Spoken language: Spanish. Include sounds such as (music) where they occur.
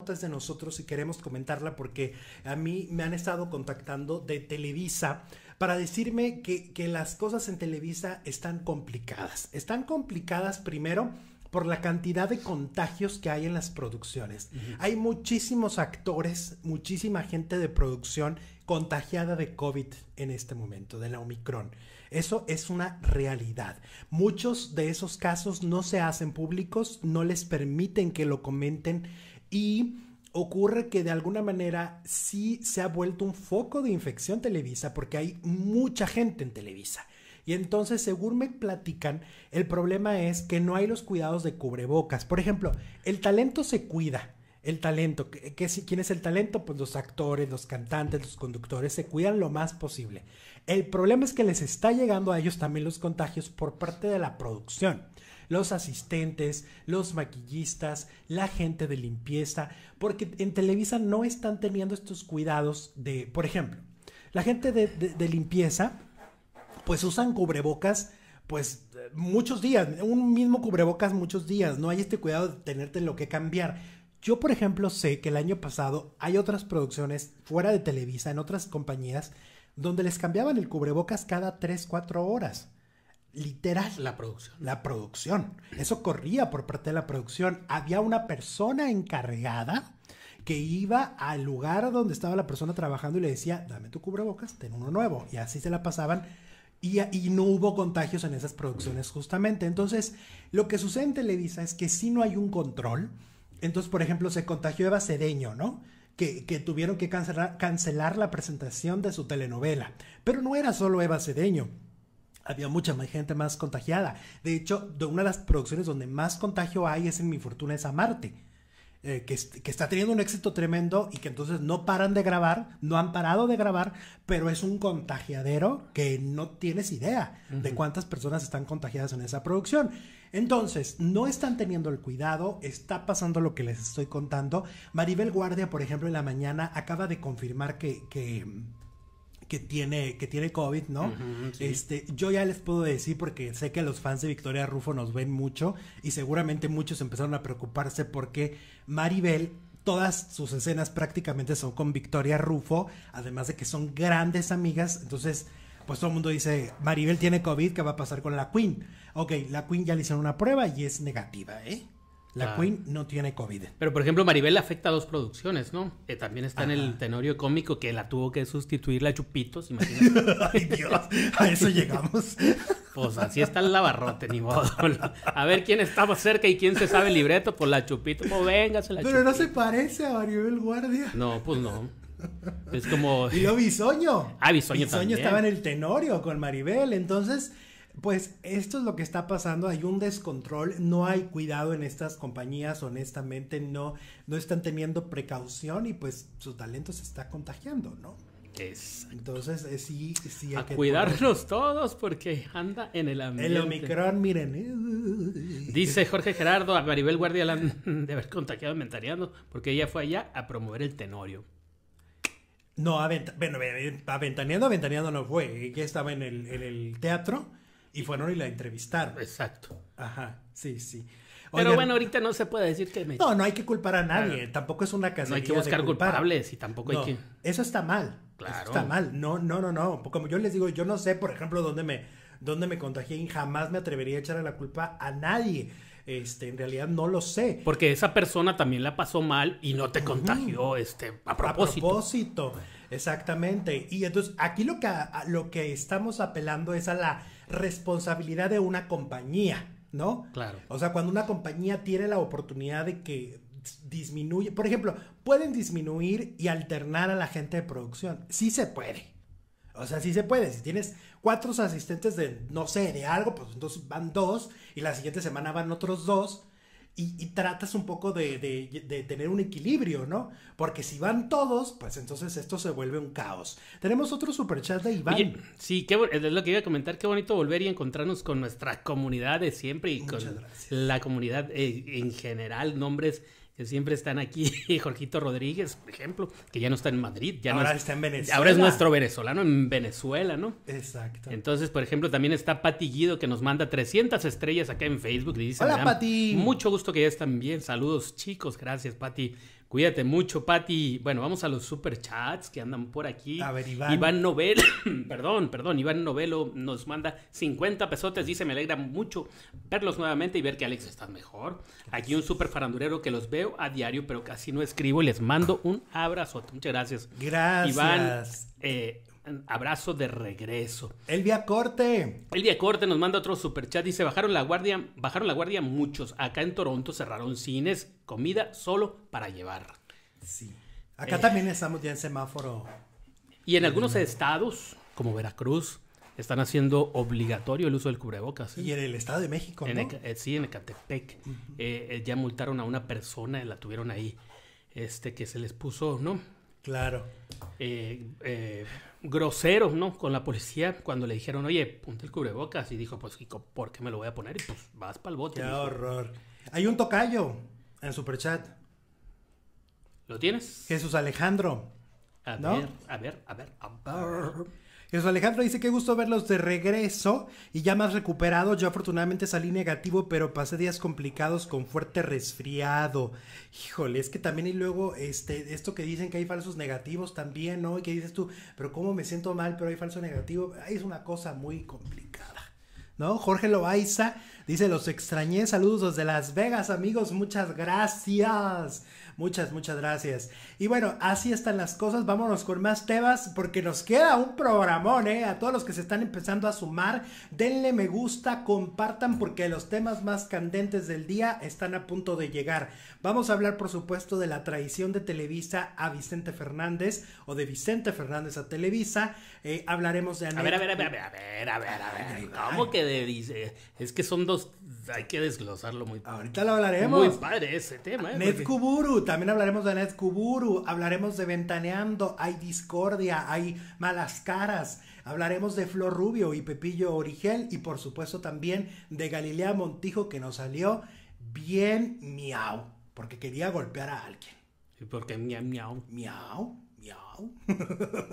Notas de nosotros y queremos comentarla porque a mí me han estado contactando de Televisa para decirme que, que las cosas en Televisa están complicadas. Están complicadas primero por la cantidad de contagios que hay en las producciones. Hay muchísimos actores, muchísima gente de producción contagiada de COVID en este momento, de la Omicron. Eso es una realidad. Muchos de esos casos no se hacen públicos, no les permiten que lo comenten y ocurre que de alguna manera sí se ha vuelto un foco de infección Televisa porque hay mucha gente en Televisa. Y entonces, según me platican, el problema es que no hay los cuidados de cubrebocas. Por ejemplo, el talento se cuida. El talento, ¿Qué, que quién es el talento? Pues los actores, los cantantes, los conductores se cuidan lo más posible. El problema es que les está llegando a ellos también los contagios por parte de la producción los asistentes, los maquillistas, la gente de limpieza, porque en Televisa no están teniendo estos cuidados de, por ejemplo, la gente de limpieza pues usan cubrebocas pues muchos días, un mismo cubrebocas muchos días, no hay este cuidado de tenerte lo que cambiar. Yo, por ejemplo, sé que el año pasado hay otras producciones fuera de Televisa, en otras compañías, donde les cambiaban el cubrebocas cada 3, 4 horas. Literal. La producción. La producción. Eso corría por parte de la producción. Había una persona encargada que iba al lugar donde estaba la persona trabajando y le decía, dame tu cubrebocas, ten uno nuevo. Y así se la pasaban y, no hubo contagios en esas producciones justamente. Entonces, lo que sucede en Televisa es que si no hay un control, entonces, por ejemplo, se contagió Eva Cedeño, ¿no? Que, tuvieron que cancelar, la presentación de su telenovela. Pero no era solo Eva Cedeño. Había mucha más gente más contagiada. De hecho, de una de las producciones donde más contagio hay es en Mi Fortuna es Marte. Eh, que, está teniendo un éxito tremendo y que entonces no paran de grabar, no han parado de grabar, pero es un contagiadero que no tienes idea de cuántas personas están contagiadas en esa producción. Entonces, no están teniendo el cuidado, está pasando lo que les estoy contando. Maribel Guardia, por ejemplo, en la mañana acaba de confirmar que que tiene, que tiene COVID, ¿no? Este, yo ya les puedo decir, porque sé que los fans de Victoria Rufo nos ven mucho, y seguramente muchos empezaron a preocuparse porque Maribel todas sus escenas prácticamente son con Victoria Rufo, además de que son grandes amigas, entonces pues todo el mundo dice, Maribel tiene COVID, ¿qué va a pasar con la Queen? Ok, la Queen ya le hicieron una prueba y es negativa, ¿eh? La ah. Queen no tiene COVID. Pero por ejemplo, Maribel afecta a dos producciones, ¿no? Que también está en el Tenorio Cómico que la tuvo que sustituir la Chupitos, imagínate. (laughs) Ay, Dios, a eso llegamos. Pues así está el lavarrote, ni modo. A ver quién está más cerca y quién se sabe el libreto, por pues, la Chupito, pues véngase Pero no se parece a Maribel Guardia. No, pues no. Es como. Y lo Bisoño. Ah, Bisoño, Bisoño estaba en el Tenorio con Maribel, entonces pues esto es lo que está pasando, hay un descontrol, no hay cuidado en estas compañías, honestamente no, no están teniendo precaución y pues su talento se está contagiando, ¿no? Entonces, eh, sí, sí. Hay a que cuidarnos todos porque anda en el ambiente. El Omicron, miren. Eh. Dice Jorge Gerardo, a Maribel Guardia de haber contagiado inventariando porque ella fue allá a promover el tenorio. No, a bueno, eh, aventaneando, no fue. que estaba en el teatro y fueron y la entrevistaron. Exacto. Ajá, sí, sí. Pero bueno, ahorita no se puede decir que me... No, no hay que culpar a nadie. Tampoco es una casa. No hay que buscar culpables y tampoco hay que... Eso está mal. Claro. está mal. No, no, no, no. Como yo les digo, yo no sé, por ejemplo, dónde me, dónde me contagié y jamás me atrevería a echarle la culpa a nadie. Este, en realidad no lo sé. Porque esa persona también la pasó mal y no te contagió este, a propósito. A propósito, exactamente. Y entonces aquí lo que, lo que estamos apelando es a la responsabilidad de una compañía, ¿no? Claro. O sea, cuando una compañía tiene la oportunidad de que disminuye, por ejemplo, pueden disminuir y alternar a la gente de producción. Sí se puede. O sea, sí se puede. Si tienes cuatro asistentes de, no sé, de algo, pues entonces van dos y la siguiente semana van otros dos. Y, tratas un poco de, tener un equilibrio, ¿no? Porque si van todos, pues entonces esto se vuelve un caos. Tenemos otro superchat de Iván. sí, qué, es lo que iba a comentar. Qué bonito volver y encontrarnos con nuestra comunidad de siempre y con la comunidad eh, en general. Nombres que siempre están aquí, (laughs) Jorgito Rodríguez, por ejemplo, que ya no está en Madrid, ahora está en Venezuela. Ahora es nuestro venezolano en Venezuela, ¿no? Exacto. Entonces, por ejemplo, también está Pati Guido que nos manda 300 estrellas acá en Facebook. Y dice, Hola, Pati. Mucho gusto que ya están bien. Saludos, chicos. Gracias, Pati. Cuídate mucho, Pati. Bueno, vamos a los superchats que andan por aquí. A ver, Iván. Iván Novelo, (coughs) perdón, perdón, Iván Novelo nos manda 50 pesotes. Dice, me alegra mucho verlos nuevamente y ver que Alex está mejor. Aquí un super farandurero que los veo a diario, pero casi no escribo. Y les mando un abrazo. Muchas gracias. Gracias. Iván. Eh, abrazo de regreso. Elvia Corte. Elvia Corte nos manda otro super chat. Dice, bajaron la guardia, bajaron la guardia muchos. Acá en Toronto cerraron cines, comida solo para llevar. Sí. Eh. Acá también estamos ya en semáforo. Y en algunos estados, como Veracruz, están haciendo obligatorio el uso del cubrebocas. ¿eh? Y en el Estado de México, ¿no? Eh, sí, en Ecatepec. ya multaron a una persona, la tuvieron ahí, este, que se les puso, ¿no? Claro. Eh, eh, groseros, ¿no? Con la policía cuando le dijeron, oye, ponte el cubrebocas. Y dijo, pues, ¿por qué me lo voy a poner? Y pues vas para el bote. Qué horror. Hay un tocayo en Superchat. ¿Lo tienes? Jesús Alejandro. A ver, a ver, a ver, a ver. Jesús Alejandro dice, qué gusto verlos de regreso y ya más recuperado. Yo afortunadamente salí negativo, pero pasé días complicados con fuerte resfriado. Híjole, es que también y luego este, esto que dicen que hay falsos negativos también, ¿no? Y que dices tú, pero ¿cómo me siento mal, pero hay falso negativo? Es una cosa muy complicada. ¿No? Jorge Loaiza dice, los extrañé, saludos desde Las Vegas amigos, muchas gracias. Muchas, muchas gracias. Y bueno, así están las cosas. Vámonos con más temas porque nos queda un programón, ¿eh? A todos los que se están empezando a sumar, denle me gusta, compartan porque los temas más candentes del día están a punto de llegar. Vamos a hablar, por supuesto, de la traición de Televisa a Vicente Fernández o de Vicente Fernández a Televisa. Eh, hablaremos de... A ver, a ver, a ver, a ver, a ver, a ver. ¿Cómo que de... Dice? Es que son dos... Hay que desglosarlo muy... Ahorita lo hablaremos. Muy padre ese tema. ¿eh? también hablaremos de Kuburu, hablaremos de Ventaneando, hay discordia, hay malas caras, hablaremos de Flor Rubio y Pepillo Origel y por supuesto también de Galilea Montijo que nos salió bien miau, porque quería golpear a alguien. ¿Y porque qué miau miau? Miau, miau. (laughs)